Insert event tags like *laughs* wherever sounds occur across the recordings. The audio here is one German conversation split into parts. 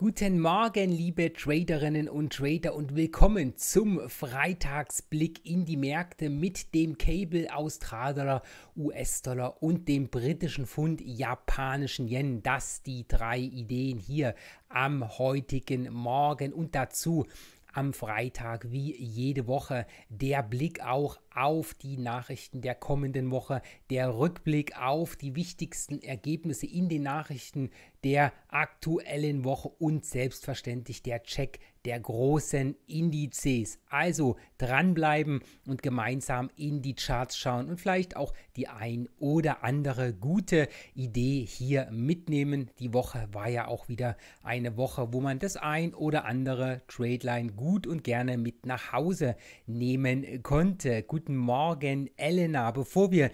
Guten Morgen, liebe Traderinnen und Trader und willkommen zum Freitagsblick in die Märkte mit dem Cable Australer, US-Dollar und dem britischen Pfund japanischen Yen. Das die drei Ideen hier am heutigen Morgen und dazu am Freitag wie jede Woche der Blick auch auf die Nachrichten der kommenden Woche, der Rückblick auf die wichtigsten Ergebnisse in den Nachrichten der aktuellen Woche und selbstverständlich der Check der großen Indizes. Also dranbleiben und gemeinsam in die Charts schauen und vielleicht auch die ein oder andere gute Idee hier mitnehmen. Die Woche war ja auch wieder eine Woche, wo man das ein oder andere Trade Line gut und gerne mit nach Hause nehmen konnte. Guten Guten Morgen, Elena. Bevor wir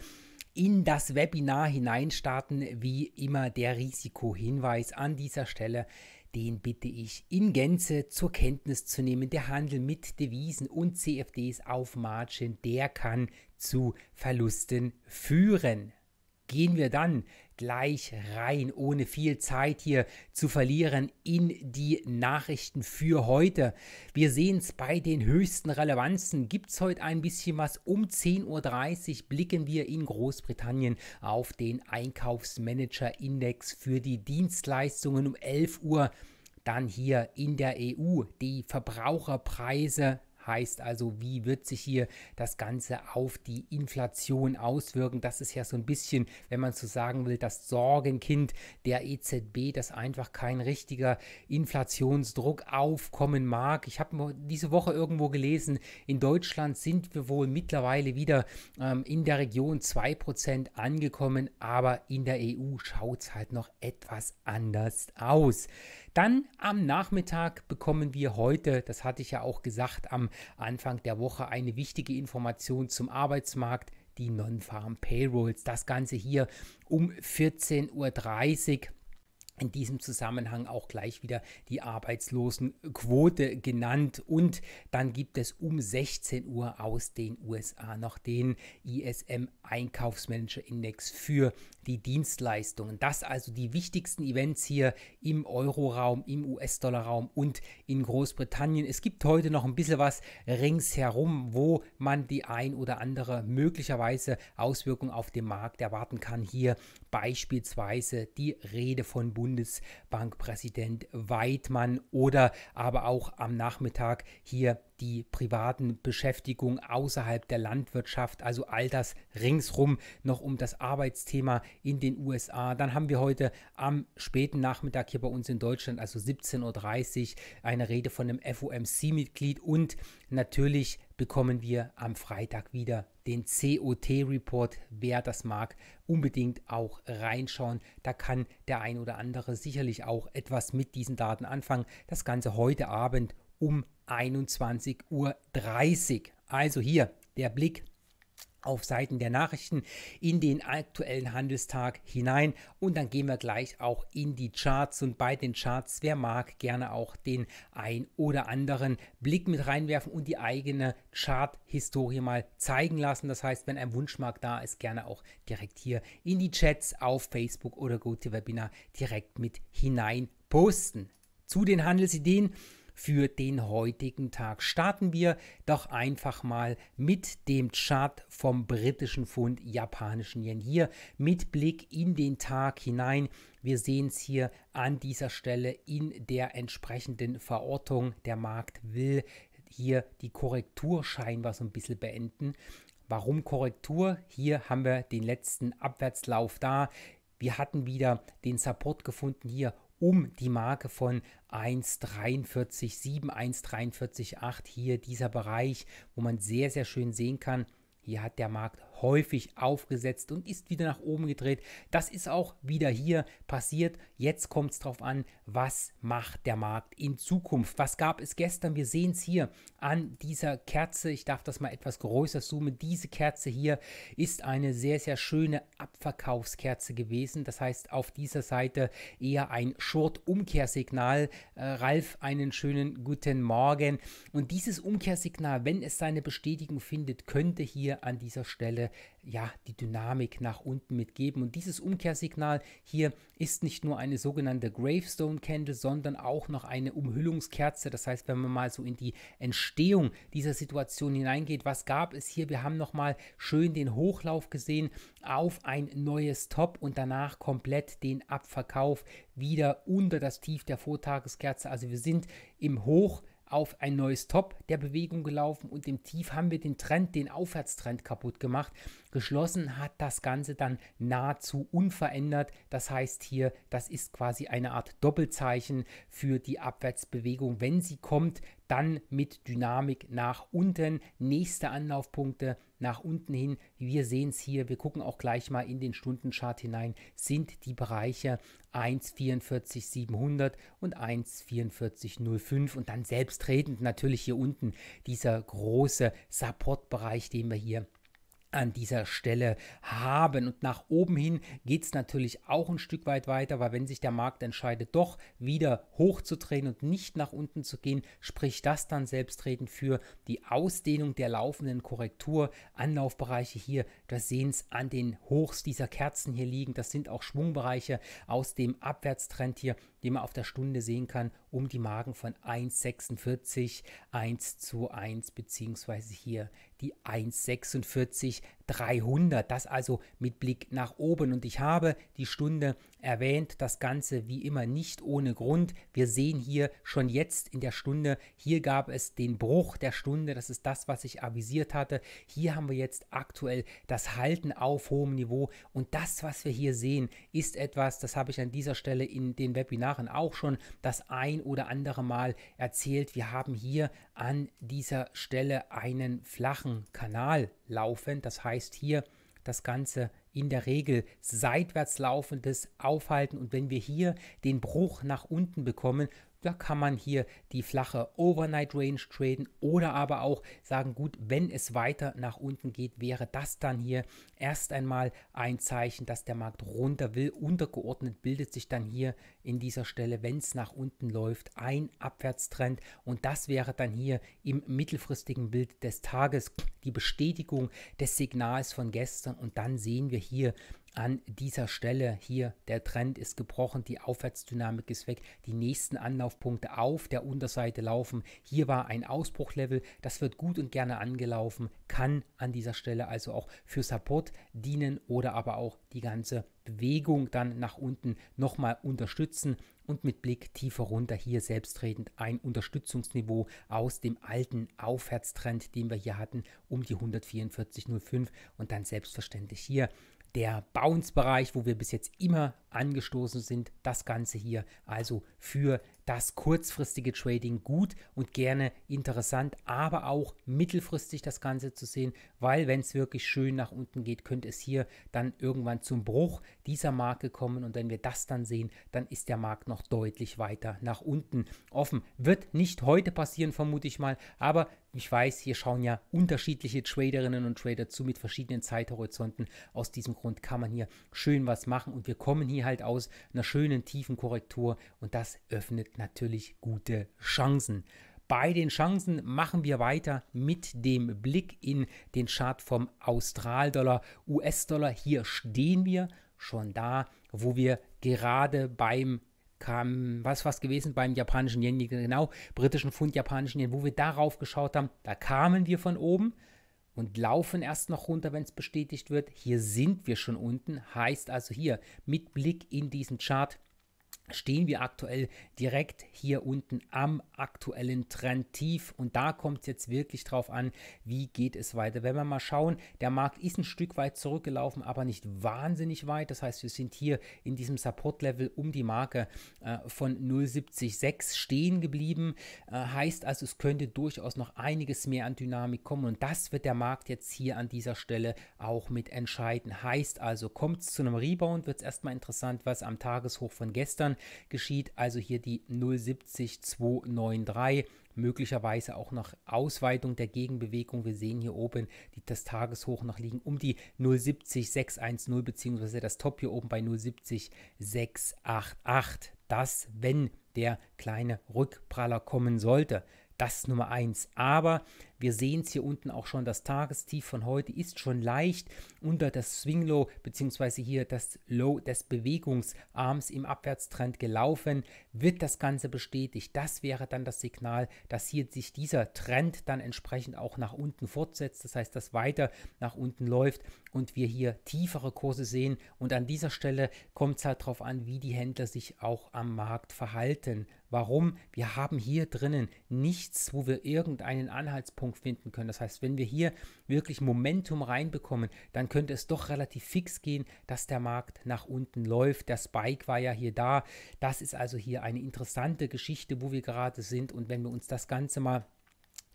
in das Webinar hineinstarten, wie immer der Risikohinweis an dieser Stelle. Den bitte ich in Gänze zur Kenntnis zu nehmen. Der Handel mit Devisen und CFDs auf Margin, der kann zu Verlusten führen. Gehen wir dann gleich rein, ohne viel Zeit hier zu verlieren in die Nachrichten für heute. Wir sehen es bei den höchsten Relevanzen. Gibt es heute ein bisschen was? Um 10.30 Uhr blicken wir in Großbritannien auf den Einkaufsmanager-Index für die Dienstleistungen um 11 Uhr. Dann hier in der EU die Verbraucherpreise Heißt also, wie wird sich hier das Ganze auf die Inflation auswirken? Das ist ja so ein bisschen, wenn man so sagen will, das Sorgenkind der EZB, dass einfach kein richtiger Inflationsdruck aufkommen mag. Ich habe diese Woche irgendwo gelesen, in Deutschland sind wir wohl mittlerweile wieder ähm, in der Region 2% angekommen, aber in der EU schaut es halt noch etwas anders aus. Dann am Nachmittag bekommen wir heute, das hatte ich ja auch gesagt, am Anfang der Woche eine wichtige Information zum Arbeitsmarkt die Non-Farm Payrolls. Das Ganze hier um 14.30 Uhr in diesem Zusammenhang auch gleich wieder die Arbeitslosenquote genannt. Und dann gibt es um 16 Uhr aus den USA noch den ISM Einkaufsmanager Index für die Dienstleistungen. Das also die wichtigsten Events hier im Euroraum, im US-Dollar-Raum und in Großbritannien. Es gibt heute noch ein bisschen was ringsherum, wo man die ein oder andere möglicherweise Auswirkung auf den Markt erwarten kann. Hier beispielsweise die Rede von Bundesbankpräsident Weidmann oder aber auch am Nachmittag hier die privaten Beschäftigung außerhalb der Landwirtschaft, also all das ringsrum noch um das Arbeitsthema in den USA. Dann haben wir heute am späten Nachmittag hier bei uns in Deutschland, also 17.30 Uhr, eine Rede von einem FOMC-Mitglied und natürlich bekommen wir am Freitag wieder den COT-Report. Wer das mag, unbedingt auch reinschauen. Da kann der ein oder andere sicherlich auch etwas mit diesen Daten anfangen. Das Ganze heute Abend um 21.30 Uhr. Also hier der Blick auf Seiten der Nachrichten in den aktuellen Handelstag hinein und dann gehen wir gleich auch in die Charts und bei den Charts, wer mag, gerne auch den ein oder anderen Blick mit reinwerfen und die eigene Chart-Historie mal zeigen lassen. Das heißt, wenn ein Wunschmarkt da ist, gerne auch direkt hier in die Chats auf Facebook oder GoToWebinar direkt mit hinein posten. Zu den Handelsideen für den heutigen Tag. Starten wir doch einfach mal mit dem Chart vom britischen Pfund japanischen Yen. Hier mit Blick in den Tag hinein. Wir sehen es hier an dieser Stelle in der entsprechenden Verortung. Der Markt will hier die Korrektur scheinbar so ein bisschen beenden. Warum Korrektur? Hier haben wir den letzten Abwärtslauf da. Wir hatten wieder den Support gefunden hier um die Marke von 1,43,7, 1,43,8. Hier dieser Bereich, wo man sehr, sehr schön sehen kann, hier hat der Markt häufig aufgesetzt und ist wieder nach oben gedreht. Das ist auch wieder hier passiert. Jetzt kommt es darauf an, was macht der Markt in Zukunft? Was gab es gestern? Wir sehen es hier an dieser Kerze. Ich darf das mal etwas größer zoomen. Diese Kerze hier ist eine sehr, sehr schöne Abverkaufskerze gewesen. Das heißt, auf dieser Seite eher ein Short-Umkehrsignal. Äh, Ralf, einen schönen guten Morgen. Und dieses Umkehrsignal, wenn es seine Bestätigung findet, könnte hier an dieser Stelle ja, die Dynamik nach unten mitgeben. Und dieses Umkehrsignal hier ist nicht nur eine sogenannte Gravestone Candle, sondern auch noch eine Umhüllungskerze. Das heißt, wenn man mal so in die Entstehung dieser Situation hineingeht, was gab es hier? Wir haben nochmal schön den Hochlauf gesehen auf ein neues Top und danach komplett den Abverkauf wieder unter das Tief der Vortageskerze. Also wir sind im Hoch auf ein neues Top der Bewegung gelaufen und im Tief haben wir den Trend, den Aufwärtstrend kaputt gemacht. Geschlossen hat das Ganze dann nahezu unverändert. Das heißt hier, das ist quasi eine Art Doppelzeichen für die Abwärtsbewegung. Wenn sie kommt, dann mit Dynamik nach unten. Nächste Anlaufpunkte nach unten hin. Wir sehen es hier, wir gucken auch gleich mal in den Stundenchart hinein, sind die Bereiche 1,44700 und 1,4405 und dann selbstredend natürlich hier unten dieser große Supportbereich, den wir hier an dieser Stelle haben. Und nach oben hin geht es natürlich auch ein Stück weit weiter, weil wenn sich der Markt entscheidet, doch wieder hochzudrehen und nicht nach unten zu gehen, spricht das dann selbstredend für die Ausdehnung der laufenden Korrektur. Anlaufbereiche hier, das sehen es an den Hochs dieser Kerzen hier liegen. Das sind auch Schwungbereiche aus dem Abwärtstrend hier die man auf der Stunde sehen kann, um die Marken von 1,46, 1 zu 1 beziehungsweise hier die 1,46 300. Das also mit Blick nach oben und ich habe die Stunde erwähnt das Ganze wie immer nicht ohne Grund. Wir sehen hier schon jetzt in der Stunde, hier gab es den Bruch der Stunde, das ist das, was ich avisiert hatte. Hier haben wir jetzt aktuell das Halten auf hohem Niveau und das, was wir hier sehen, ist etwas, das habe ich an dieser Stelle in den Webinaren auch schon das ein oder andere Mal erzählt. Wir haben hier an dieser Stelle einen flachen Kanal laufend, das heißt hier das Ganze in der Regel seitwärts laufendes Aufhalten. Und wenn wir hier den Bruch nach unten bekommen, da kann man hier die flache Overnight Range traden oder aber auch sagen, gut, wenn es weiter nach unten geht, wäre das dann hier erst einmal ein Zeichen, dass der Markt runter will. Untergeordnet bildet sich dann hier in dieser Stelle, wenn es nach unten läuft, ein Abwärtstrend und das wäre dann hier im mittelfristigen Bild des Tages die Bestätigung des Signals von gestern und dann sehen wir hier an dieser Stelle hier. Der Trend ist gebrochen, die Aufwärtsdynamik ist weg, die nächsten Anlaufpunkte auf der Unterseite laufen. Hier war ein Ausbruchlevel, das wird gut und gerne angelaufen, kann an dieser Stelle also auch für Support dienen oder aber auch die ganze Bewegung dann nach unten nochmal unterstützen und mit Blick tiefer runter hier selbstredend ein Unterstützungsniveau aus dem alten Aufwärtstrend, den wir hier hatten, um die 144,05 und dann selbstverständlich hier der Bounce-Bereich, wo wir bis jetzt immer angestoßen sind. Das Ganze hier also für das kurzfristige Trading gut und gerne interessant, aber auch mittelfristig das Ganze zu sehen, weil wenn es wirklich schön nach unten geht, könnte es hier dann irgendwann zum Bruch dieser Marke kommen. Und wenn wir das dann sehen, dann ist der Markt noch deutlich weiter nach unten offen. Wird nicht heute passieren, vermute ich mal. Aber ich weiß, hier schauen ja unterschiedliche Traderinnen und Trader zu mit verschiedenen Zeithorizonten. Aus diesem Grund kann man hier schön was machen. Und wir kommen hier halt aus einer schönen tiefen Korrektur. Und das öffnet natürlich gute Chancen. Bei den Chancen machen wir weiter mit dem Blick in den Chart vom Austral-Dollar, US-Dollar. Hier stehen wir schon da, wo wir gerade beim kam, was was gewesen beim japanischen Yen, genau, britischen Pfund, japanischen Yen, wo wir darauf geschaut haben, da kamen wir von oben und laufen erst noch runter, wenn es bestätigt wird. Hier sind wir schon unten, heißt also hier mit Blick in diesen Chart stehen wir aktuell direkt hier unten am aktuellen Trendtief und da kommt es jetzt wirklich drauf an, wie geht es weiter. Wenn wir mal schauen, der Markt ist ein Stück weit zurückgelaufen, aber nicht wahnsinnig weit. Das heißt, wir sind hier in diesem Support-Level um die Marke äh, von 0,76 stehen geblieben. Äh, heißt also, es könnte durchaus noch einiges mehr an Dynamik kommen und das wird der Markt jetzt hier an dieser Stelle auch mit entscheiden. Heißt also, kommt es zu einem Rebound, wird es erstmal interessant, was am Tageshoch von gestern Jahren geschieht. Also hier die 070293 möglicherweise auch noch Ausweitung der Gegenbewegung. Wir sehen hier oben die, das Tageshoch noch liegen um die 0,70610 bzw. das Top hier oben bei 0,70688. Das, wenn der kleine Rückpraller kommen sollte, das ist Nummer eins. Aber wir sehen es hier unten auch schon, das Tagestief von heute ist schon leicht unter das Swing Low bzw. hier das Low des Bewegungsarms im Abwärtstrend gelaufen. Wird das Ganze bestätigt, das wäre dann das Signal, dass hier sich dieser Trend dann entsprechend auch nach unten fortsetzt. Das heißt, dass weiter nach unten läuft und wir hier tiefere Kurse sehen. Und an dieser Stelle kommt es halt darauf an, wie die Händler sich auch am Markt verhalten. Warum? Wir haben hier drinnen nichts, wo wir irgendeinen Anhaltspunkt finden können. Das heißt, wenn wir hier wirklich Momentum reinbekommen, dann könnte es doch relativ fix gehen, dass der Markt nach unten läuft. Der Spike war ja hier da. Das ist also hier eine interessante Geschichte, wo wir gerade sind. Und wenn wir uns das Ganze mal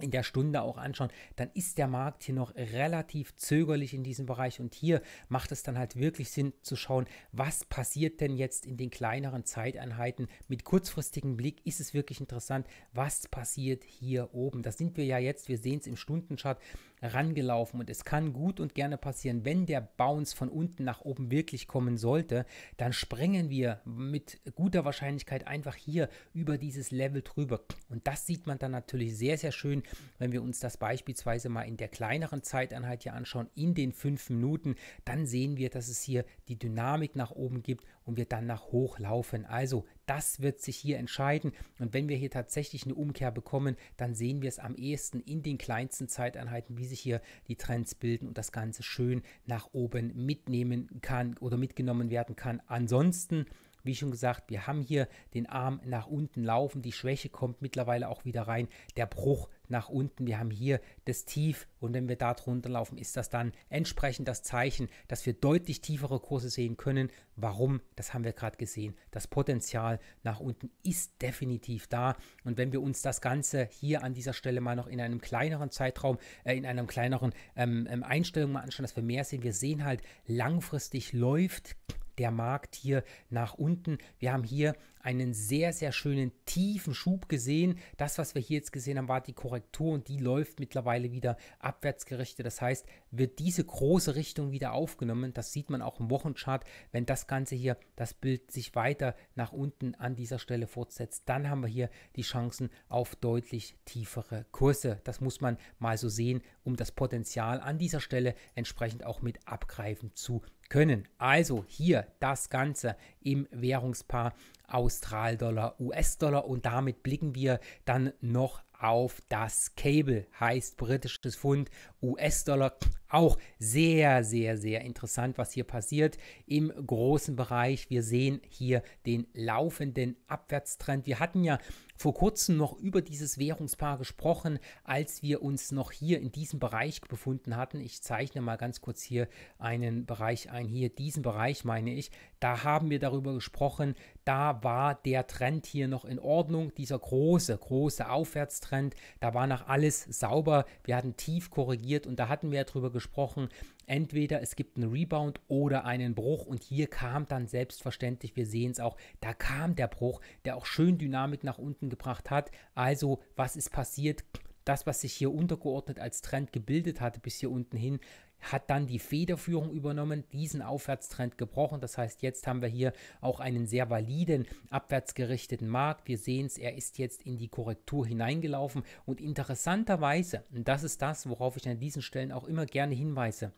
in der Stunde auch anschauen, dann ist der Markt hier noch relativ zögerlich in diesem Bereich und hier macht es dann halt wirklich Sinn zu schauen, was passiert denn jetzt in den kleineren Zeiteinheiten. Mit kurzfristigem Blick ist es wirklich interessant, was passiert hier oben. Da sind wir ja jetzt, wir sehen es im Stundenchart, rangelaufen und es kann gut und gerne passieren, wenn der Bounce von unten nach oben wirklich kommen sollte, dann sprengen wir mit guter Wahrscheinlichkeit einfach hier über dieses Level drüber. Und das sieht man dann natürlich sehr, sehr schön, wenn wir uns das beispielsweise mal in der kleineren Zeiteinheit hier anschauen, in den fünf Minuten, dann sehen wir, dass es hier die Dynamik nach oben gibt und wir dann nach hoch laufen. Also das wird sich hier entscheiden. Und wenn wir hier tatsächlich eine Umkehr bekommen, dann sehen wir es am ehesten in den kleinsten Zeiteinheiten, wie sich hier die Trends bilden und das Ganze schön nach oben mitnehmen kann oder mitgenommen werden kann. Ansonsten wie schon gesagt, wir haben hier den Arm nach unten laufen, die Schwäche kommt mittlerweile auch wieder rein, der Bruch nach unten, wir haben hier das Tief und wenn wir da drunter laufen, ist das dann entsprechend das Zeichen, dass wir deutlich tiefere Kurse sehen können. Warum? Das haben wir gerade gesehen. Das Potenzial nach unten ist definitiv da und wenn wir uns das Ganze hier an dieser Stelle mal noch in einem kleineren Zeitraum, äh, in einem kleineren ähm, ähm Einstellung mal anschauen, dass wir mehr sehen, wir sehen halt langfristig läuft der Markt hier nach unten. Wir haben hier einen sehr, sehr schönen tiefen Schub gesehen. Das, was wir hier jetzt gesehen haben, war die Korrektur und die läuft mittlerweile wieder abwärtsgerichtet. Das heißt, wird diese große Richtung wieder aufgenommen. Das sieht man auch im Wochenchart. Wenn das Ganze hier, das Bild sich weiter nach unten an dieser Stelle fortsetzt, dann haben wir hier die Chancen auf deutlich tiefere Kurse. Das muss man mal so sehen, um das Potenzial an dieser Stelle entsprechend auch mit abgreifen zu können. Also hier das Ganze im Währungspaar Austral-Dollar, US-Dollar und damit blicken wir dann noch auf das Cable, heißt britisches Pfund, US-Dollar. Auch sehr, sehr, sehr interessant, was hier passiert im großen Bereich. Wir sehen hier den laufenden Abwärtstrend. Wir hatten ja vor kurzem noch über dieses Währungspaar gesprochen, als wir uns noch hier in diesem Bereich befunden hatten. Ich zeichne mal ganz kurz hier einen Bereich ein. Hier diesen Bereich meine ich. Da haben wir darüber gesprochen. Da war der Trend hier noch in Ordnung. Dieser große, große Aufwärtstrend. Da war nach alles sauber. Wir hatten tief korrigiert und da hatten wir darüber gesprochen. Entweder es gibt einen Rebound oder einen Bruch. Und hier kam dann selbstverständlich, wir sehen es auch, da kam der Bruch, der auch schön Dynamik nach unten Minuten gebracht hat. Also, was ist passiert? Das, was sich hier untergeordnet als Trend gebildet hatte bis hier unten hin, hat dann die Federführung übernommen, diesen Aufwärtstrend gebrochen. Das heißt, jetzt haben wir hier auch einen sehr validen, abwärtsgerichteten Markt. Wir sehen es, er ist jetzt in die Korrektur hineingelaufen. Und interessanterweise, und das ist das, worauf ich an diesen Stellen auch immer gerne hinweise,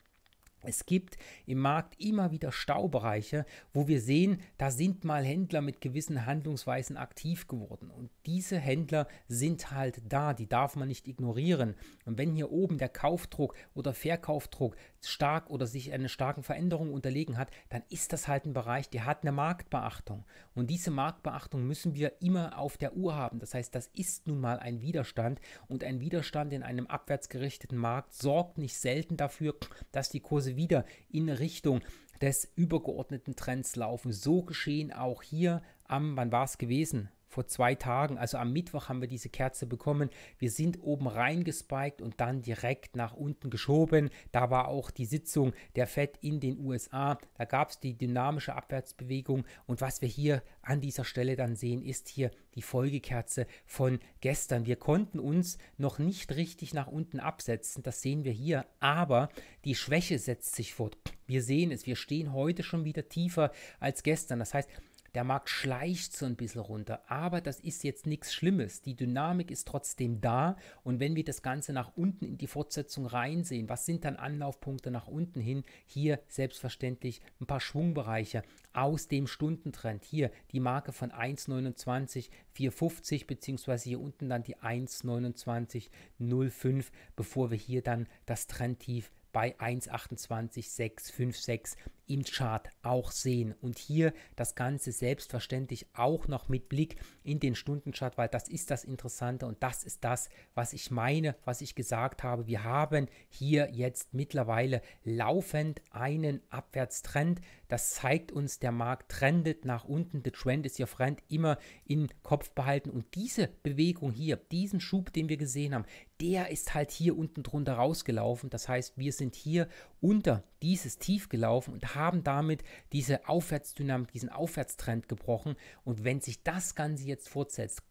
es gibt im Markt immer wieder Staubereiche, wo wir sehen, da sind mal Händler mit gewissen Handlungsweisen aktiv geworden. Und diese Händler sind halt da, die darf man nicht ignorieren. Und wenn hier oben der Kaufdruck oder Verkaufdruck stark oder sich einer starken Veränderung unterlegen hat, dann ist das halt ein Bereich, der hat eine Marktbeachtung. Und diese Marktbeachtung müssen wir immer auf der Uhr haben. Das heißt, das ist nun mal ein Widerstand und ein Widerstand in einem abwärtsgerichteten Markt sorgt nicht selten dafür, dass die Kurse wieder in Richtung des übergeordneten Trends laufen. So geschehen auch hier am, wann war es gewesen? vor zwei Tagen, also am Mittwoch haben wir diese Kerze bekommen. Wir sind oben reingespiked und dann direkt nach unten geschoben. Da war auch die Sitzung der Fed in den USA. Da gab es die dynamische Abwärtsbewegung. Und was wir hier an dieser Stelle dann sehen, ist hier die Folgekerze von gestern. Wir konnten uns noch nicht richtig nach unten absetzen. Das sehen wir hier. Aber die Schwäche setzt sich fort. Wir sehen es. Wir stehen heute schon wieder tiefer als gestern. Das heißt, der Markt schleicht so ein bisschen runter, aber das ist jetzt nichts Schlimmes. Die Dynamik ist trotzdem da und wenn wir das Ganze nach unten in die Fortsetzung reinsehen, was sind dann Anlaufpunkte nach unten hin? Hier selbstverständlich ein paar Schwungbereiche aus dem Stundentrend. Hier die Marke von 1,29, 450 beziehungsweise hier unten dann die 1,29,05, bevor wir hier dann das Trendtief bei 1,28656 im Chart auch sehen. Und hier das Ganze selbstverständlich auch noch mit Blick in den Stundenchart, weil das ist das Interessante und das ist das, was ich meine, was ich gesagt habe. Wir haben hier jetzt mittlerweile laufend einen Abwärtstrend. Das zeigt uns, der Markt trendet nach unten. The trend is your friend. Immer im Kopf behalten. Und diese Bewegung hier, diesen Schub, den wir gesehen haben, der ist halt hier unten drunter rausgelaufen. Das heißt, wir sind hier unter dieses Tief gelaufen und haben damit diese Aufwärtsdynamik, diesen Aufwärtstrend gebrochen. Und wenn sich das Ganze jetzt fortsetzt,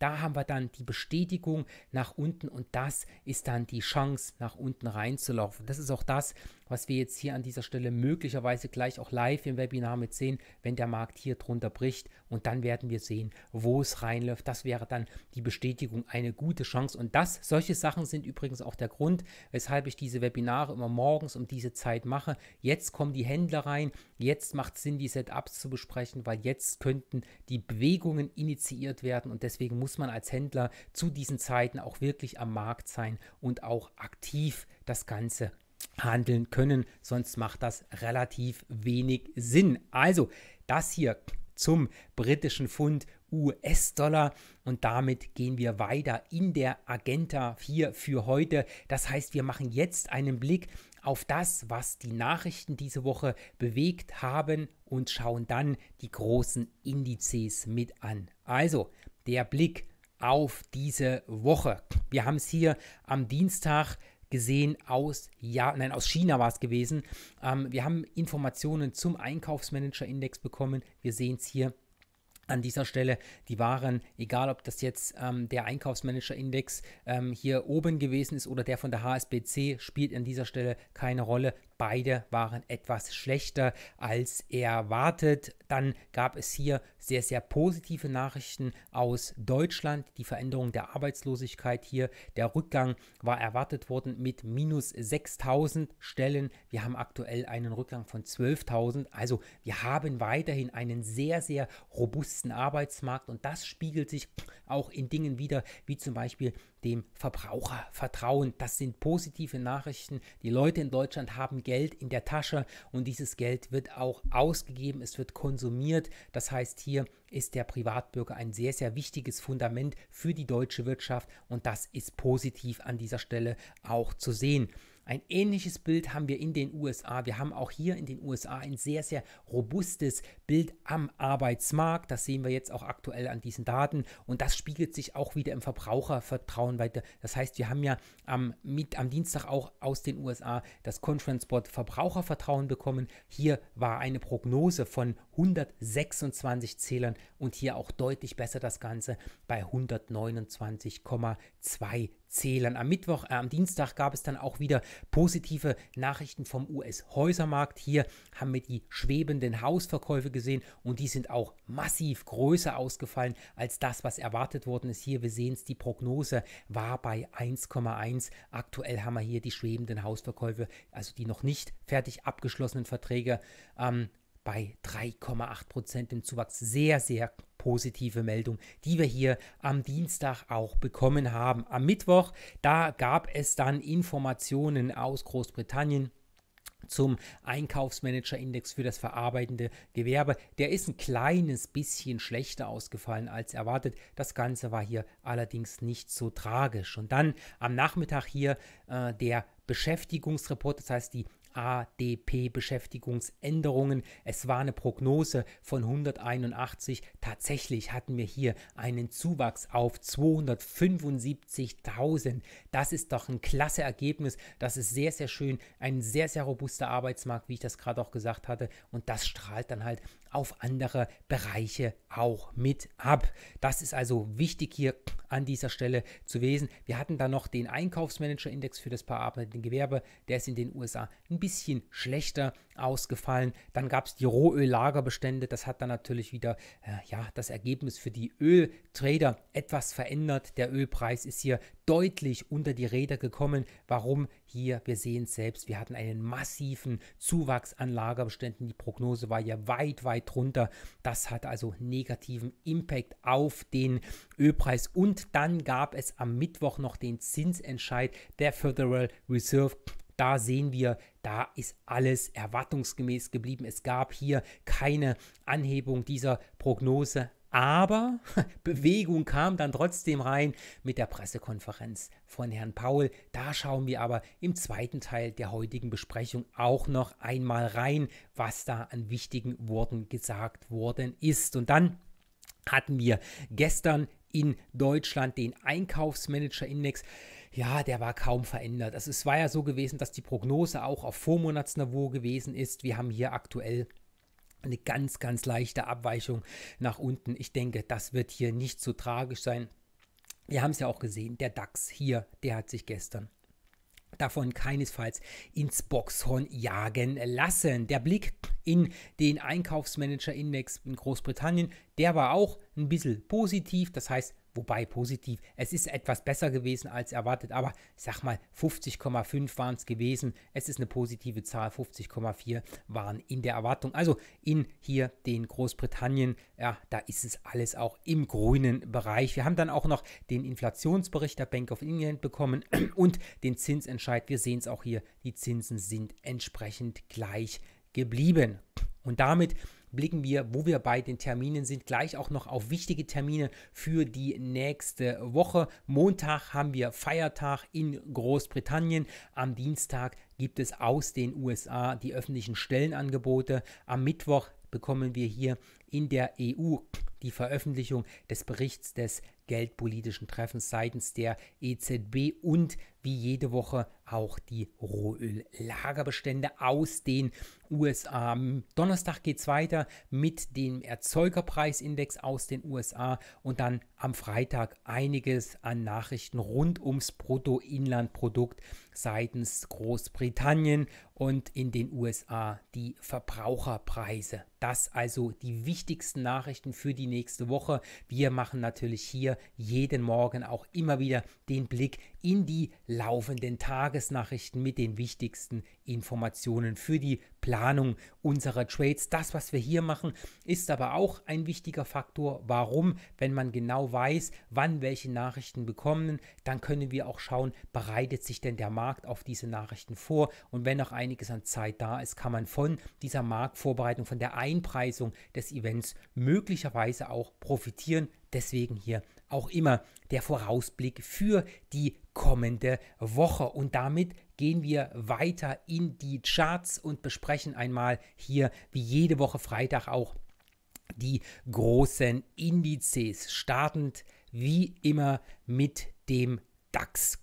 da haben wir dann die Bestätigung nach unten und das ist dann die Chance, nach unten reinzulaufen. Das ist auch das, was wir jetzt hier an dieser Stelle möglicherweise gleich auch live im Webinar mit sehen, wenn der Markt hier drunter bricht und dann werden wir sehen, wo es reinläuft. Das wäre dann die Bestätigung, eine gute Chance und das, solche Sachen sind übrigens auch der Grund, weshalb ich diese Webinare immer morgens um diese Zeit mache. Jetzt kommen die Händler rein, jetzt macht es Sinn, die Setups zu besprechen, weil jetzt könnten die Bewegungen initiiert werden und deswegen muss muss man als Händler zu diesen Zeiten auch wirklich am Markt sein und auch aktiv das Ganze handeln können, sonst macht das relativ wenig Sinn. Also das hier zum britischen Pfund US-Dollar und damit gehen wir weiter in der Agenda hier für heute. Das heißt, wir machen jetzt einen Blick auf das, was die Nachrichten diese Woche bewegt haben und schauen dann die großen Indizes mit an. Also, der Blick auf diese Woche. Wir haben es hier am Dienstag gesehen aus ja nein aus China war es gewesen. Ähm, wir haben Informationen zum Einkaufsmanager-Index bekommen. Wir sehen es hier an dieser Stelle die Waren, egal ob das jetzt ähm, der Einkaufsmanager-Index ähm, hier oben gewesen ist oder der von der HSBC, spielt an dieser Stelle keine Rolle. Beide waren etwas schlechter als erwartet. Dann gab es hier sehr, sehr positive Nachrichten aus Deutschland. Die Veränderung der Arbeitslosigkeit hier, der Rückgang war erwartet worden mit minus 6000 Stellen. Wir haben aktuell einen Rückgang von 12.000. Also wir haben weiterhin einen sehr, sehr robusten Arbeitsmarkt und das spiegelt sich auch in Dingen wieder wie zum Beispiel dem Verbraucher vertrauen. Das sind positive Nachrichten. Die Leute in Deutschland haben Geld in der Tasche und dieses Geld wird auch ausgegeben, es wird konsumiert. Das heißt, hier ist der Privatbürger ein sehr, sehr wichtiges Fundament für die deutsche Wirtschaft und das ist positiv an dieser Stelle auch zu sehen. Ein ähnliches Bild haben wir in den USA. Wir haben auch hier in den USA ein sehr, sehr robustes Bild am Arbeitsmarkt. Das sehen wir jetzt auch aktuell an diesen Daten. Und das spiegelt sich auch wieder im Verbrauchervertrauen weiter. Das heißt, wir haben ja am, mit, am Dienstag auch aus den USA das Conference Board Verbrauchervertrauen bekommen. Hier war eine Prognose von 126 Zählern und hier auch deutlich besser das Ganze bei 129,2 Zählern. Am Mittwoch, äh, am Dienstag gab es dann auch wieder positive Nachrichten vom US-Häusermarkt. Hier haben wir die schwebenden Hausverkäufe gesehen und die sind auch massiv größer ausgefallen als das, was erwartet worden ist. Hier, wir sehen es, die Prognose war bei 1,1. Aktuell haben wir hier die schwebenden Hausverkäufe, also die noch nicht fertig abgeschlossenen Verträge, ähm, bei 3,8 Prozent im Zuwachs. Sehr, sehr positive Meldung, die wir hier am Dienstag auch bekommen haben. Am Mittwoch, da gab es dann Informationen aus Großbritannien zum Einkaufsmanager-Index für das verarbeitende Gewerbe. Der ist ein kleines bisschen schlechter ausgefallen als erwartet. Das Ganze war hier allerdings nicht so tragisch. Und dann am Nachmittag hier äh, der Beschäftigungsreport, das heißt die ADP-Beschäftigungsänderungen. Es war eine Prognose von 181. Tatsächlich hatten wir hier einen Zuwachs auf 275.000. Das ist doch ein klasse Ergebnis. Das ist sehr, sehr schön. Ein sehr, sehr robuster Arbeitsmarkt, wie ich das gerade auch gesagt hatte. Und das strahlt dann halt auf andere Bereiche auch mit ab. Das ist also wichtig hier an dieser Stelle zu lesen. Wir hatten da noch den Einkaufsmanager-Index für das verarbeitende Gewerbe. Der ist in den USA ein bisschen schlechter ausgefallen. Dann gab es die Rohöllagerbestände. Das hat dann natürlich wieder äh, ja, das Ergebnis für die Öltrader etwas verändert. Der Ölpreis ist hier deutlich unter die Räder gekommen. Warum? Hier, wir sehen es selbst, wir hatten einen massiven Zuwachs an Lagerbeständen. Die Prognose war ja weit, weit drunter. Das hat also negativen Impact auf den Ölpreis. Und dann gab es am Mittwoch noch den Zinsentscheid der Federal Reserve. Da sehen wir, da ist alles erwartungsgemäß geblieben. Es gab hier keine Anhebung dieser Prognose, aber *laughs* Bewegung kam dann trotzdem rein mit der Pressekonferenz von Herrn Paul. Da schauen wir aber im zweiten Teil der heutigen Besprechung auch noch einmal rein, was da an wichtigen Worten gesagt worden ist. Und dann hatten wir gestern in Deutschland den Einkaufsmanager-Index. Ja, der war kaum verändert. Also es war ja so gewesen, dass die Prognose auch auf Vormonatsniveau gewesen ist. Wir haben hier aktuell eine ganz, ganz leichte Abweichung nach unten. Ich denke, das wird hier nicht so tragisch sein. Wir haben es ja auch gesehen, der DAX hier, der hat sich gestern davon keinesfalls ins Boxhorn jagen lassen. Der Blick in den Einkaufsmanager-Index in Großbritannien, der war auch ein bisschen positiv. Das heißt, Wobei positiv, es ist etwas besser gewesen als erwartet, aber ich sag mal, 50,5 waren es gewesen. Es ist eine positive Zahl, 50,4 waren in der Erwartung. Also in hier den Großbritannien, ja, da ist es alles auch im grünen Bereich. Wir haben dann auch noch den Inflationsbericht der Bank of England bekommen *clears throat* und den Zinsentscheid. Wir sehen es auch hier, die Zinsen sind entsprechend gleich geblieben. Und damit blicken wir, wo wir bei den Terminen sind, gleich auch noch auf wichtige Termine für die nächste Woche. Montag haben wir Feiertag in Großbritannien. Am Dienstag gibt es aus den USA die öffentlichen Stellenangebote. Am Mittwoch bekommen wir hier in der EU die Veröffentlichung des Berichts des geldpolitischen Treffens seitens der EZB und wie jede Woche auch die Rohöllagerbestände aus den USA. Am Donnerstag geht es weiter mit dem Erzeugerpreisindex aus den USA und dann am Freitag einiges an Nachrichten rund ums Bruttoinlandprodukt seitens Großbritannien und in den USA die Verbraucherpreise. Das also die wichtigsten Nachrichten für die nächste Woche. Wir machen natürlich hier jeden Morgen auch immer wieder den Blick in die laufenden Tagesnachrichten mit den wichtigsten Informationen für die Planung unserer Trades. Das, was wir hier machen, ist aber auch ein wichtiger Faktor. Warum? Wenn man genau weiß, wann welche Nachrichten bekommen, dann können wir auch schauen, bereitet sich denn der Markt auf diese Nachrichten vor. Und wenn noch einiges an Zeit da ist, kann man von dieser Marktvorbereitung, von der Einpreisung des Events möglicherweise auch profitieren. Deswegen hier auch immer der Vorausblick für die kommende Woche. Und damit gehen wir weiter in die Charts und besprechen einmal hier wie jede Woche Freitag auch die großen Indizes, startend wie immer mit dem DAX.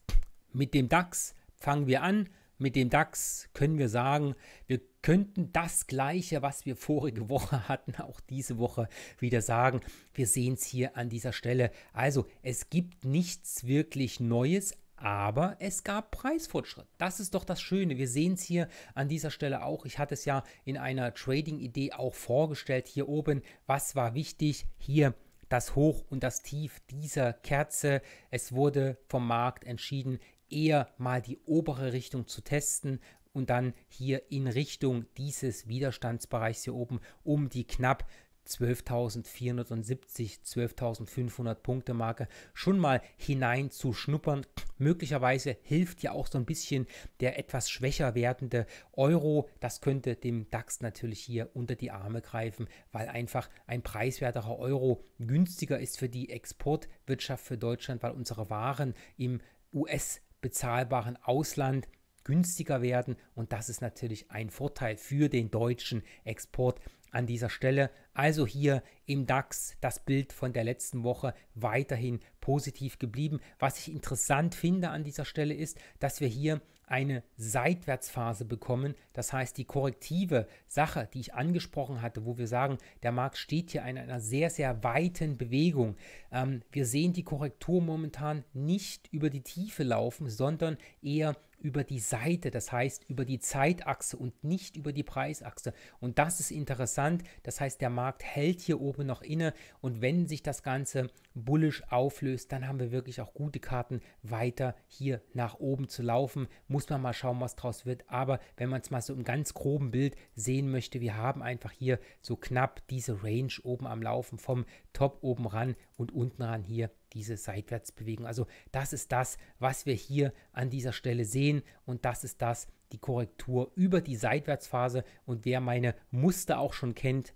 Mit dem DAX fangen wir an mit dem DAX können wir sagen, wir könnten das Gleiche, was wir vorige Woche *laughs* hatten, auch diese Woche wieder sagen. Wir sehen es hier an dieser Stelle. Also es gibt nichts wirklich Neues, aber es gab Preisfortschritt. Das ist doch das Schöne. Wir sehen es hier an dieser Stelle auch. Ich hatte es ja in einer Trading-Idee auch vorgestellt. Hier oben, was war wichtig? Hier das Hoch und das Tief dieser Kerze. Es wurde vom Markt entschieden, eher mal die obere Richtung zu testen und dann hier in Richtung dieses Widerstandsbereichs hier oben um die knapp 12.470, 12.500 Punkte Marke schon mal hinein zu schnuppern. Möglicherweise hilft ja auch so ein bisschen der etwas schwächer werdende Euro. Das könnte dem DAX natürlich hier unter die Arme greifen, weil einfach ein preiswerterer Euro günstiger ist für die Exportwirtschaft für Deutschland, weil unsere Waren im US bezahlbaren Ausland günstiger werden. Und das ist natürlich ein Vorteil für den deutschen Export an dieser Stelle. Also hier im DAX das Bild von der letzten Woche weiterhin positiv geblieben. Was ich interessant finde an dieser Stelle ist, dass wir hier eine Seitwärtsphase bekommen. Das heißt, die korrektive Sache, die ich angesprochen hatte, wo wir sagen, der Markt steht hier in einer sehr, sehr weiten Bewegung. Ähm, wir sehen die Korrektur momentan nicht über die Tiefe laufen, sondern eher über die Seite, das heißt über die Zeitachse und nicht über die Preisachse. Und das ist interessant. Das heißt, der Markt hält hier oben noch inne und wenn sich das Ganze bullisch auflöst, dann haben wir wirklich auch gute Karten, weiter hier nach oben zu laufen. Muss muss man mal schauen, was draus wird. Aber wenn man es mal so im ganz groben Bild sehen möchte, wir haben einfach hier so knapp diese Range oben am Laufen vom Top oben ran und unten ran hier diese Seitwärtsbewegung. Also das ist das, was wir hier an dieser Stelle sehen und das ist das, die Korrektur über die Seitwärtsphase und wer meine Muster auch schon kennt,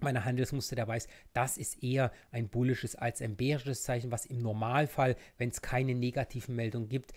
meine Handelsmuster, der weiß, das ist eher ein bullisches als ein bärisches Zeichen, was im Normalfall, wenn es keine negativen Meldungen gibt,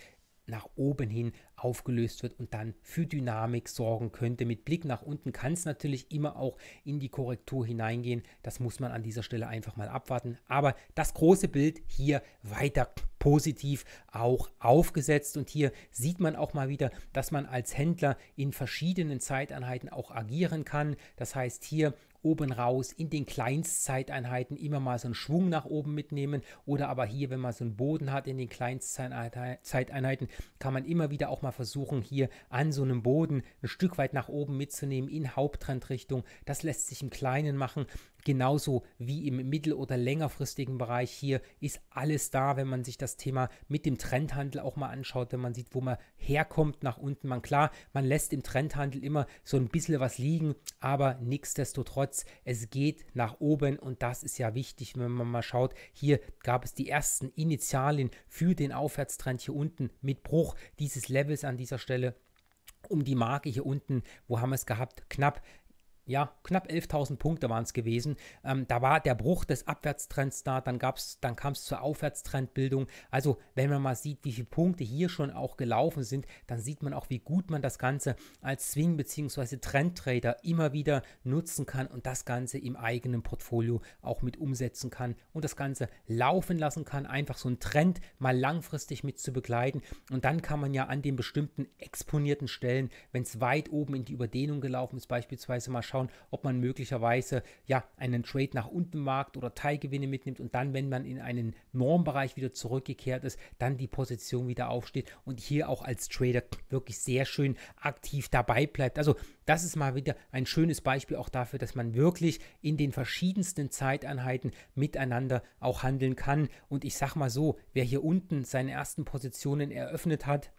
nach oben hin aufgelöst wird und dann für Dynamik sorgen könnte. Mit Blick nach unten kann es natürlich immer auch in die Korrektur hineingehen. Das muss man an dieser Stelle einfach mal abwarten. Aber das große Bild hier weiter positiv auch aufgesetzt. Und hier sieht man auch mal wieder, dass man als Händler in verschiedenen Zeiteinheiten auch agieren kann. Das heißt, hier oben raus in den Kleinstzeiteinheiten immer mal so einen Schwung nach oben mitnehmen oder aber hier, wenn man so einen Boden hat in den Kleinstzeiteinheiten, kann man immer wieder auch mal versuchen, hier an so einem Boden ein Stück weit nach oben mitzunehmen in Haupttrendrichtung. Das lässt sich im Kleinen machen Genauso wie im mittel- oder längerfristigen Bereich hier ist alles da, wenn man sich das Thema mit dem Trendhandel auch mal anschaut, wenn man sieht, wo man herkommt nach unten. Man klar, man lässt im Trendhandel immer so ein bisschen was liegen, aber nichtsdestotrotz, es geht nach oben und das ist ja wichtig, wenn man mal schaut, hier gab es die ersten Initialien für den Aufwärtstrend hier unten mit Bruch dieses Levels an dieser Stelle um die Marke hier unten, wo haben wir es gehabt? Knapp ja, knapp 11.000 Punkte waren es gewesen. Ähm, da war der Bruch des Abwärtstrends da, dann, dann kam es zur Aufwärtstrendbildung. Also, wenn man mal sieht, wie viele Punkte hier schon auch gelaufen sind, dann sieht man auch, wie gut man das Ganze als Swing- bzw. Trendtrader immer wieder nutzen kann und das Ganze im eigenen Portfolio auch mit umsetzen kann und das Ganze laufen lassen kann, einfach so einen Trend mal langfristig mit zu begleiten. Und dann kann man ja an den bestimmten exponierten Stellen, wenn es weit oben in die Überdehnung gelaufen ist, beispielsweise mal schauen, anschauen, ob man möglicherweise ja einen Trade nach unten wagt oder Teilgewinne mitnimmt und dann, wenn man in einen Normbereich wieder zurückgekehrt ist, dann die Position wieder aufsteht und hier auch als Trader wirklich sehr schön aktiv dabei bleibt. Also das ist mal wieder ein schönes Beispiel auch dafür, dass man wirklich in den verschiedensten Zeiteinheiten miteinander auch handeln kann. Und ich sag mal so, wer hier unten seine ersten Positionen eröffnet hat,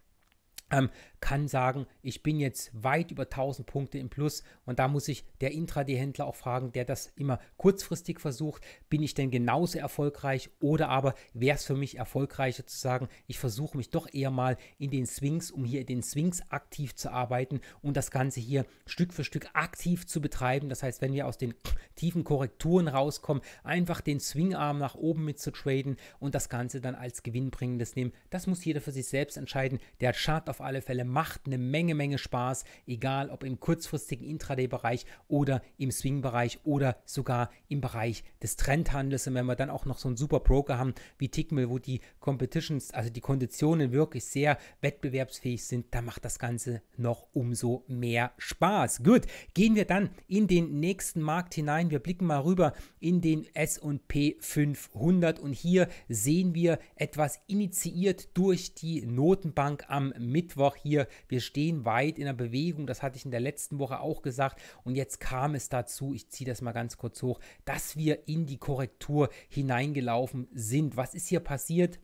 ähm, kann sagen, ich bin jetzt weit über 1000 Punkte im Plus und da muss ich der Intraday-Händler auch fragen, der das immer kurzfristig versucht, bin ich denn genauso erfolgreich oder aber wäre es für mich erfolgreicher zu sagen, ich versuche mich doch eher mal in den Swings, um hier in den Swings aktiv zu arbeiten und das Ganze hier Stück für Stück aktiv zu betreiben. Das heißt, wenn wir aus den *clears throat* tiefen Korrekturen rauskommen, einfach den Swingarm nach oben mit zu traden und das Ganze dann als gewinnbringendes nehmen. Das muss jeder für sich selbst entscheiden. Der Chart auf alle Fälle macht eine Menge, Menge Spaß, egal ob im kurzfristigen Intraday-Bereich oder im Swing-Bereich oder sogar im Bereich des Trendhandels. Und wenn wir dann auch noch so einen super Broker haben wie Tickmill, wo die Competitions, also die Konditionen wirklich sehr wettbewerbsfähig sind, dann macht das Ganze noch umso mehr Spaß. Gut, gehen wir dann in den nächsten Markt hinein. Wir blicken mal rüber in den S&P 500 und hier sehen wir etwas initiiert durch die Notenbank am Mittwoch. Mittwoch hier, wir stehen weit in der Bewegung, das hatte ich in der letzten Woche auch gesagt und jetzt kam es dazu, ich ziehe das mal ganz kurz hoch, dass wir in die Korrektur hineingelaufen sind. Was ist hier passiert?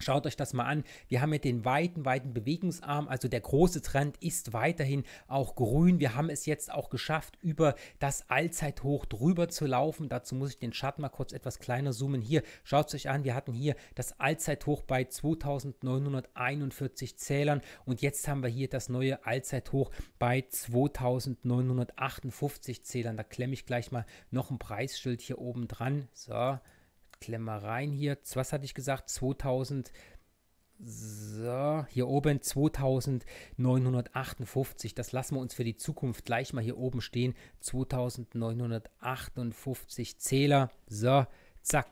Schaut euch das mal an. Wir haben hier den weiten, weiten Bewegungsarm. Also der große Trend ist weiterhin auch grün. Wir haben es jetzt auch geschafft, über das Allzeithoch drüber zu laufen. Dazu muss ich den Schatten mal kurz etwas kleiner zoomen. Hier, schaut es euch an. Wir hatten hier das Allzeithoch bei 2941 Zählern. Und jetzt haben wir hier das neue Allzeithoch bei 2958 Zählern. Da klemme ich gleich mal noch ein Preisschild hier oben dran. So. Klemmereien hier. Was hatte ich gesagt? 2000. So, hier oben 2958. Das lassen wir uns für die Zukunft gleich mal hier oben stehen. 2958 Zähler. So, zack.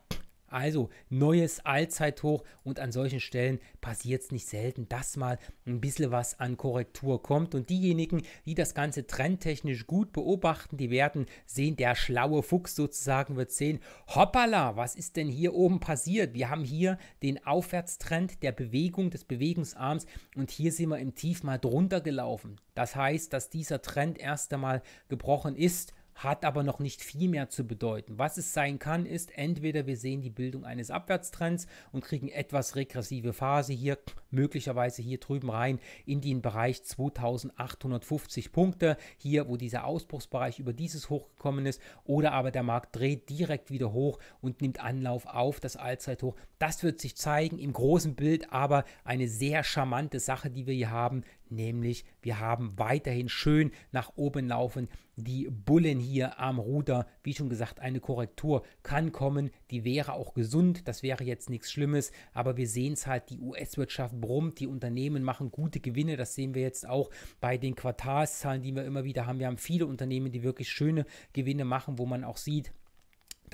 Also neues Allzeithoch und an solchen Stellen passiert es nicht selten, dass mal ein bisschen was an Korrektur kommt. Und diejenigen, die das Ganze trendtechnisch gut beobachten, die werden sehen, der schlaue Fuchs sozusagen wird sehen, hoppala, was ist denn hier oben passiert? Wir haben hier den Aufwärtstrend der Bewegung des Bewegungsarms und hier sind wir im Tief mal drunter gelaufen. Das heißt, dass dieser Trend erst einmal gebrochen ist hat aber noch nicht viel mehr zu bedeuten. Was es sein kann, ist entweder wir sehen die Bildung eines Abwärtstrends und kriegen etwas regressive Phase hier möglicherweise hier drüben rein in den Bereich 2850 Punkte, hier wo dieser Ausbruchsbereich über dieses hochgekommen ist oder aber der Markt dreht direkt wieder hoch und nimmt Anlauf auf das Allzeithoch. Das wird sich zeigen im großen Bild, aber eine sehr charmante Sache, die wir hier haben, nämlich wir haben weiterhin schön nach oben laufen die Bullen hier am Ruder. Wie schon gesagt, eine Korrektur kann kommen, die wäre auch gesund, das wäre jetzt nichts Schlimmes, aber wir sehen es halt, die US-Wirtschaft brummt, die Unternehmen machen gute Gewinne. Das sehen wir jetzt auch bei den Quartalszahlen, die wir immer wieder haben. Wir haben viele Unternehmen, die wirklich schöne Gewinne machen, wo man auch sieht,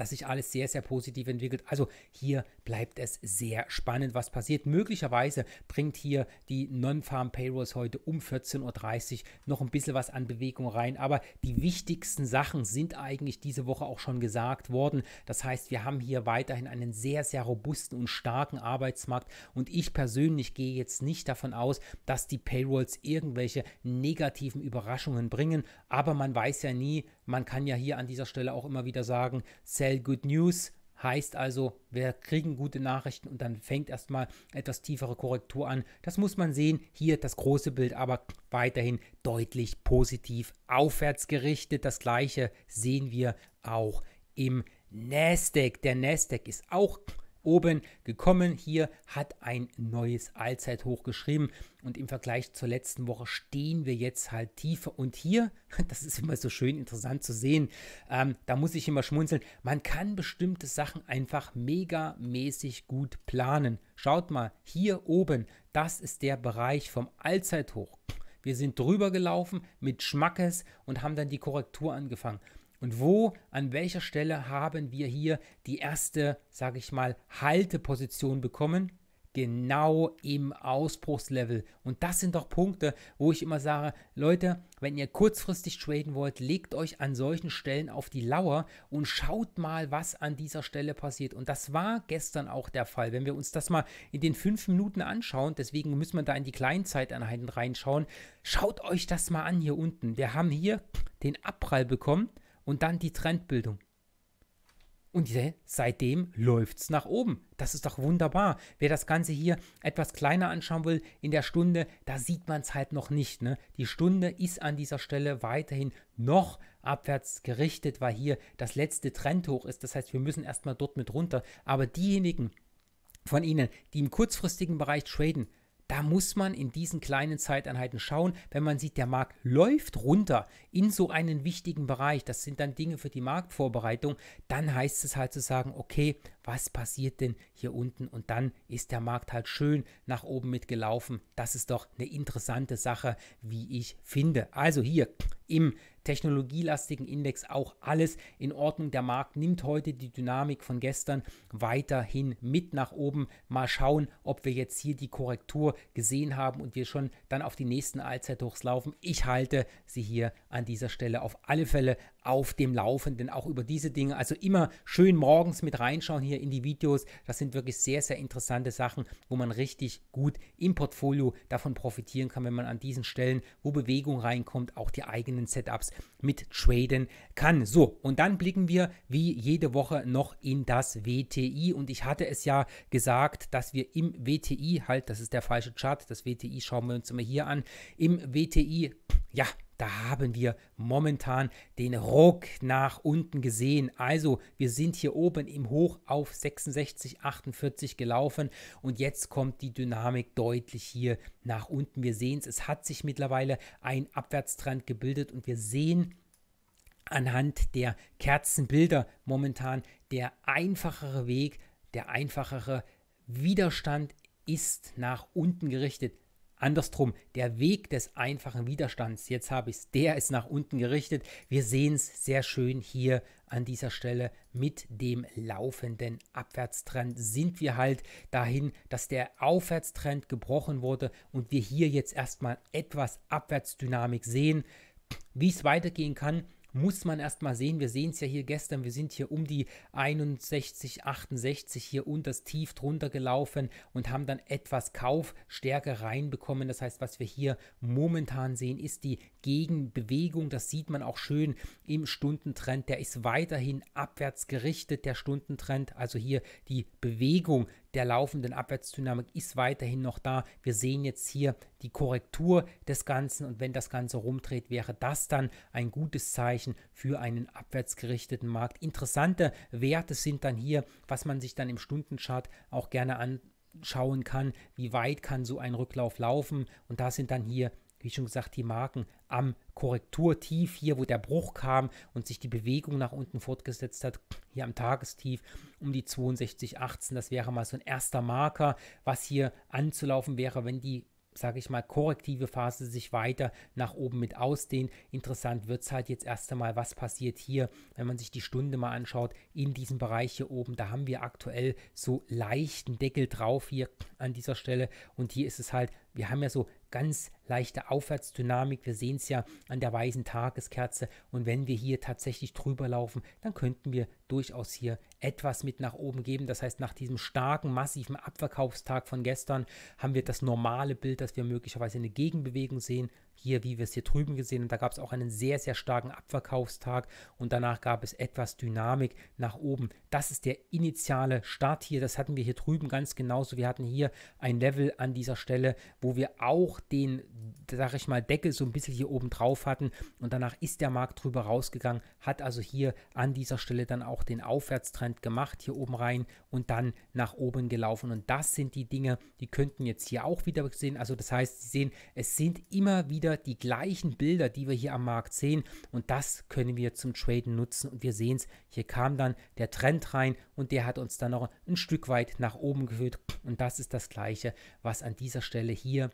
dass sich alles sehr, sehr positiv entwickelt. Also hier bleibt es sehr spannend, was passiert. Möglicherweise bringt hier die Non-Farm Payrolls heute um 14.30 Uhr noch ein bisschen was an Bewegung rein. Aber die wichtigsten Sachen sind eigentlich diese Woche auch schon gesagt worden. Das heißt, wir haben hier weiterhin einen sehr, sehr robusten und starken Arbeitsmarkt. Und ich persönlich gehe jetzt nicht davon aus, dass die Payrolls irgendwelche negativen Überraschungen bringen. Aber man weiß ja nie, man kann ja hier an dieser Stelle auch immer wieder sagen, sell good news, Heißt also, wir kriegen gute Nachrichten und dann fängt erstmal etwas tiefere Korrektur an. Das muss man sehen. Hier das große Bild aber weiterhin deutlich positiv aufwärts gerichtet. Das gleiche sehen wir auch im Nasdaq. Der Nasdaq ist auch oben gekommen. Hier hat ein neues Allzeithoch geschrieben und im Vergleich zur letzten Woche stehen wir jetzt halt tiefer. Und hier, *laughs* das ist immer so schön interessant zu sehen, ähm, da muss ich immer schmunzeln, man kann bestimmte Sachen einfach megamäßig gut planen. Schaut mal, hier oben, das ist der Bereich vom Allzeithoch. Wir sind drüber gelaufen mit Schmackes und haben dann die Korrektur angefangen. Und wo, an welcher Stelle haben wir hier die erste, sage ich mal, Halteposition bekommen? Genau im Ausbruchslevel. Und das sind doch Punkte, wo ich immer sage, Leute, wenn ihr kurzfristig traden wollt, legt euch an solchen Stellen auf die Lauer und schaut mal, was an dieser Stelle passiert. Und das war gestern auch der Fall. Wenn wir uns das mal in den fünf Minuten anschauen, deswegen müssen wir da in die Kleinzeiteinheiten reinschauen, schaut euch das mal an hier unten. Wir haben hier den Abprall bekommen und dann die Trendbildung. Und seitdem läuft es nach oben. Das ist doch wunderbar. Wer das Ganze hier etwas kleiner anschauen will, in der Stunde, da sieht man es halt noch nicht. Ne? Die Stunde ist an dieser Stelle weiterhin noch abwärts gerichtet, weil hier das letzte Trendhoch ist. Das heißt, wir müssen erstmal dort mit runter. Aber diejenigen von Ihnen, die im kurzfristigen Bereich traden, da muss man in diesen kleinen Zeiteinheiten schauen, wenn man sieht, der Markt läuft runter in so einen wichtigen Bereich. Das sind dann Dinge für die Marktvorbereitung. Dann heißt es halt zu sagen, okay, was passiert denn hier unten? Und dann ist der Markt halt schön nach oben mitgelaufen. Das ist doch eine interessante Sache, wie ich finde. Also hier im technologielastigen Index auch alles in Ordnung. Der Markt nimmt heute die Dynamik von gestern weiterhin mit nach oben. Mal schauen, ob wir jetzt hier die Korrektur gesehen haben und wir schon dann auf die nächsten Allzeithochs laufen. Ich halte sie hier an dieser Stelle auf alle Fälle auf dem Laufenden, auch über diese Dinge. Also immer schön morgens mit reinschauen hier in die Videos. Das sind wirklich sehr, sehr interessante Sachen, wo man richtig gut im Portfolio davon profitieren kann, wenn man an diesen Stellen, wo Bewegung reinkommt, auch die eigenen Setups mit traden kann. So, und dann blicken wir wie jede Woche noch in das WTI. Und ich hatte es ja gesagt, dass wir im WTI, halt, das ist der falsche Chart, das WTI schauen wir uns immer hier an, im WTI, ja, da haben wir momentan den Ruck nach unten gesehen. Also wir sind hier oben im Hoch auf 66,48 gelaufen und jetzt kommt die Dynamik deutlich hier nach unten. Wir sehen es, es hat sich mittlerweile ein Abwärtstrend gebildet und wir sehen, anhand der Kerzenbilder momentan der einfachere Weg, der einfachere Widerstand ist nach unten gerichtet. Andersrum, der Weg des einfachen Widerstands, jetzt habe ich es, der ist nach unten gerichtet. Wir sehen es sehr schön hier an dieser Stelle mit dem laufenden Abwärtstrend sind wir halt dahin, dass der Aufwärtstrend gebrochen wurde und wir hier jetzt erstmal etwas Abwärtsdynamik sehen. Wie es weitergehen kann, muss man erstmal sehen. Wir sehen es ja hier gestern, wir sind hier um die 61, 68 hier unters Tief drunter gelaufen und haben dann etwas Kaufstärke reinbekommen. Das heißt, was wir hier momentan sehen, ist die Gegenbewegung. Das sieht man auch schön im Stundentrend. Der ist weiterhin abwärts gerichtet, der Stundentrend. Also hier die Bewegung der laufenden Abwärtsdynamik ist weiterhin noch da. Wir sehen jetzt hier die Korrektur des Ganzen und wenn das Ganze rumdreht, wäre das dann ein gutes Zeichen für einen abwärtsgerichteten Markt. Interessante Werte sind dann hier, was man sich dann im Stundenchart auch gerne anschauen kann, wie weit kann so ein Rücklauf laufen und da sind dann hier wie schon gesagt, die Marken am Korrekturtief hier, wo der Bruch kam und sich die Bewegung nach unten fortgesetzt hat, hier am Tagestief um die 62,18. Das wäre mal so ein erster Marker, was hier anzulaufen wäre, wenn die sage ich mal, korrektive Phase sich weiter nach oben mit ausdehnt. Interessant wird es halt jetzt erst einmal, was passiert hier, wenn man sich die Stunde mal anschaut, in diesem Bereich hier oben. Da haben wir aktuell so leichten Deckel drauf hier an dieser Stelle und hier ist es halt, wir haben ja so ganz leichte Aufwärtsdynamik. Wir sehen es ja an der weißen Tageskerze. Und wenn wir hier tatsächlich drüber laufen, dann könnten wir durchaus hier etwas mit nach oben geben. Das heißt, nach diesem starken, massiven Abverkaufstag von gestern haben wir das normale Bild, dass wir möglicherweise eine Gegenbewegung sehen. Hier, wie wir es hier drüben gesehen haben, da gab es auch einen sehr, sehr starken Abverkaufstag und danach gab es etwas Dynamik nach oben. Das ist der initiale Start hier. Das hatten wir hier drüben ganz genauso. Wir hatten hier ein Level an dieser Stelle, wo wir auch den sag ich mal, Deckel so ein bisschen hier oben drauf hatten und danach ist der Markt drüber rausgegangen, hat also hier an dieser Stelle dann auch den Aufwärtstrend gemacht, hier oben rein und dann nach oben gelaufen. Und das sind die Dinge, die könnten jetzt hier auch wieder sehen. Also das heißt, Sie sehen, es sind immer wieder die gleichen Bilder, die wir hier am Markt sehen und das können wir zum Traden nutzen. Und wir sehen es, hier kam dann der Trend rein und der hat uns dann noch ein Stück weit nach oben geführt und das ist das gleiche, was an dieser Stelle hier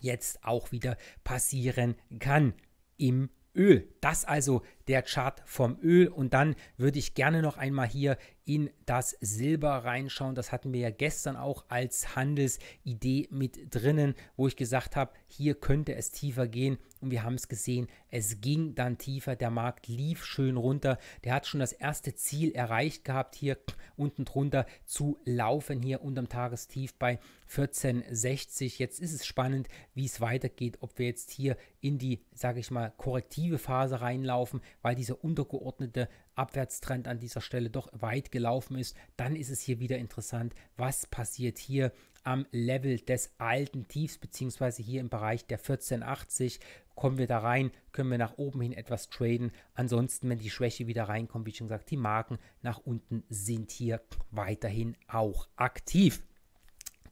jetzt auch wieder passieren kann im Öl. Das also der Chart vom Öl. Und dann würde ich gerne noch einmal hier in das Silber reinschauen. Das hatten wir ja gestern auch als Handelsidee mit drinnen, wo ich gesagt habe, hier könnte es tiefer gehen und wir haben es gesehen, es ging dann tiefer, der Markt lief schön runter, der hat schon das erste Ziel erreicht gehabt, hier unten drunter zu laufen, hier unterm Tagestief bei 14,60. Jetzt ist es spannend, wie es weitergeht, ob wir jetzt hier in die, sage ich mal, korrektive Phase reinlaufen, weil dieser untergeordnete Abwärtstrend an dieser Stelle doch weit gelaufen ist, dann ist es hier wieder interessant, was passiert hier am Level des alten Tiefs, beziehungsweise hier im Bereich der 1480. Kommen wir da rein, können wir nach oben hin etwas traden. Ansonsten, wenn die Schwäche wieder reinkommt, wie schon gesagt, die Marken nach unten sind hier weiterhin auch aktiv.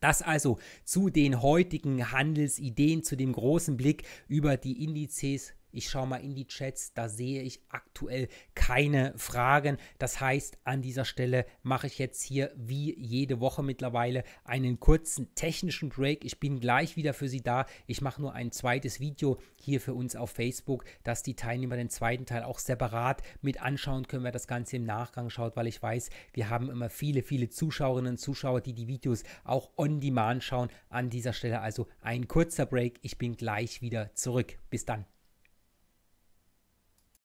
Das also zu den heutigen Handelsideen, zu dem großen Blick über die Indizes ich schaue mal in die Chats, da sehe ich aktuell keine Fragen. Das heißt, an dieser Stelle mache ich jetzt hier wie jede Woche mittlerweile einen kurzen technischen Break. Ich bin gleich wieder für Sie da. Ich mache nur ein zweites Video hier für uns auf Facebook, dass die Teilnehmer den zweiten Teil auch separat mit anschauen können, wer das Ganze im Nachgang schaut, weil ich weiß, wir haben immer viele, viele Zuschauerinnen und Zuschauer, die die Videos auch on demand schauen. An dieser Stelle also ein kurzer Break. Ich bin gleich wieder zurück. Bis dann.